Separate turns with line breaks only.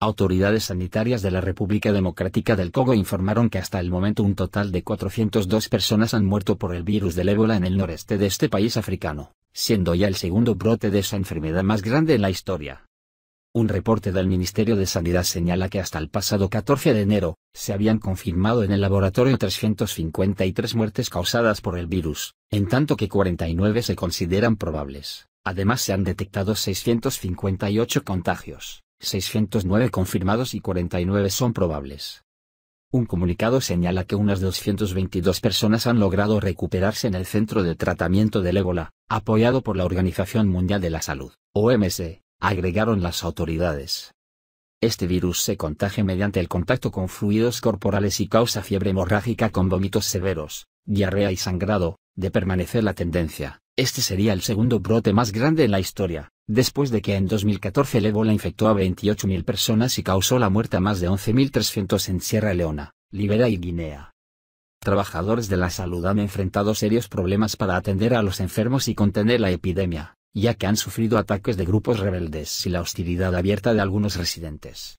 Autoridades sanitarias de la República Democrática del Congo informaron que hasta el momento un total de 402 personas han muerto por el virus del ébola en el noreste de este país africano, siendo ya el segundo brote de esa enfermedad más grande en la historia. Un reporte del Ministerio de Sanidad señala que hasta el pasado 14 de enero, se habían confirmado en el laboratorio 353 muertes causadas por el virus, en tanto que 49 se consideran probables. Además se han detectado 658 contagios. 609 confirmados y 49 son probables. Un comunicado señala que unas 222 personas han logrado recuperarse en el centro de tratamiento del ébola, apoyado por la Organización Mundial de la Salud, OMS, agregaron las autoridades. Este virus se contagia mediante el contacto con fluidos corporales y causa fiebre hemorrágica con vómitos severos, diarrea y sangrado, de permanecer la tendencia. Este sería el segundo brote más grande en la historia, después de que en 2014 el ébola infectó a 28.000 personas y causó la muerte a más de 11.300 en Sierra Leona, Libera y Guinea. Trabajadores de la salud han enfrentado serios problemas para atender a los enfermos y contener la epidemia, ya que han sufrido ataques de grupos rebeldes y la hostilidad abierta de algunos residentes.